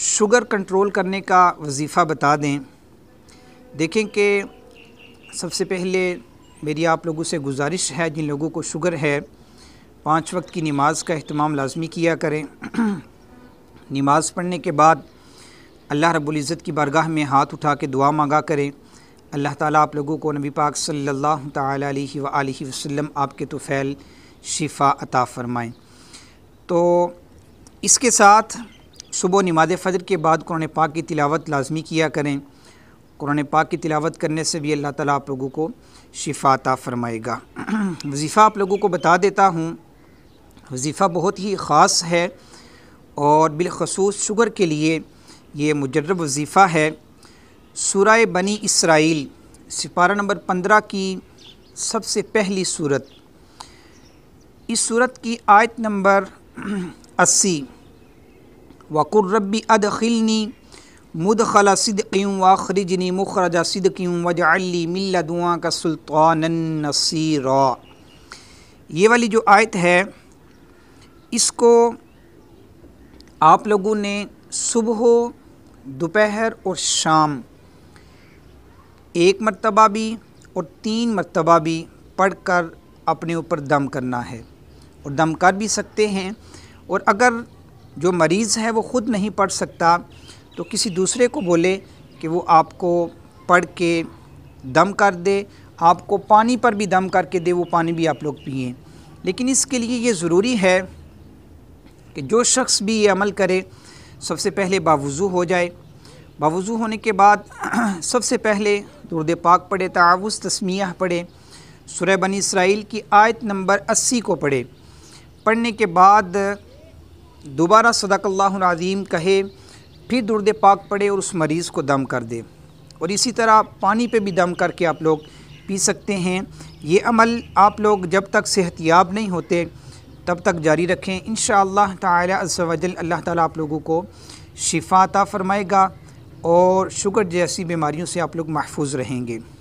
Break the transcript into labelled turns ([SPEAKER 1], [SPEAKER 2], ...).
[SPEAKER 1] sugar control करने का वजीफ़ा बता दें देखें कि सबसे पहले मेरी आप लोगों से गुजारिश है जिन लोगों को शुगर है पाँच वक्त की नमाज का अहतमाम लाजमी किया करें नमाज पढ़ने के बाद अल्लाह रब्बुल इज़्ज़त की बारगाह में हाथ उठा के दुआ मांगा करें अल्लाह ताला आप लोगों को नबी पाक सल्लल्लाहु अलैहि सल्ला वसल्लम आपके तो फैल शिफा अता फ़रमाएँ तो इसके साथ सुबह नमाज फ़जर के बाद कुरान पाक की तिलावत लाजमी किया करें कुरान पाक की तिलावत करने से भी अल्लाह ताला आप लोगों को शिफाता फरमाएगा वजीफ़ा आप लोगों को बता देता हूँ वजीफ़ा बहुत ही ख़ास है और बिलखसूस शुगर के लिए ये मुजरब वजीफ़ा है सूरह बनी इसराइल सिपारा नंबर पंद्रह की सबसे पहली सूरत इस सूरत की आयत नंबर अस्सी वक़ुर्रबी अदखिलनी मुदखला सिदक्यूँ वाखरिजनी मुखरजा सिदक्यूँ वजाली मिल्ला दुआ का सुल्तान नसीरा ये वाली जो आयत है इसको आप लोगों ने सुबह दोपहर और शाम एक मरतबा भी और तीन मरतबा भी पढ़ कर अपने ऊपर दम करना है और दम कर भी सकते हैं और अगर जो मरीज़ है वो ख़ुद नहीं पढ़ सकता तो किसी दूसरे को बोले कि वो आपको पढ़ के दम कर दे आपको पानी पर भी दम करके दे वो पानी भी आप लोग पिए लेकिन इसके लिए ये ज़रूरी है कि जो शख्स भी ये अमल करे सबसे पहले बावज़ू हो जाए बावज़ू होने के बाद सबसे पहले दुरद पाक पढ़े तावुज़ तस्मिया पढ़े सुरह बनी इसराइल की आयत नंबर अस्सी को पढ़े पढ़ने के बाद दोबारा सदक़ल्लाज़ीम कहे फिर दुर्द पाक पड़े और उस मरीज़ को दम कर दे और इसी तरह पानी पे भी दम करके आप लोग पी सकते हैं ये अमल आप लोग जब तक सेहतियाब नहीं होते तब तक जारी रखें इन शजल अल्लाह ताला आप लोगों को शिफाता फ़रमाएगा और शुगर जैसी बीमारियों से आप लोग महफूज रहेंगे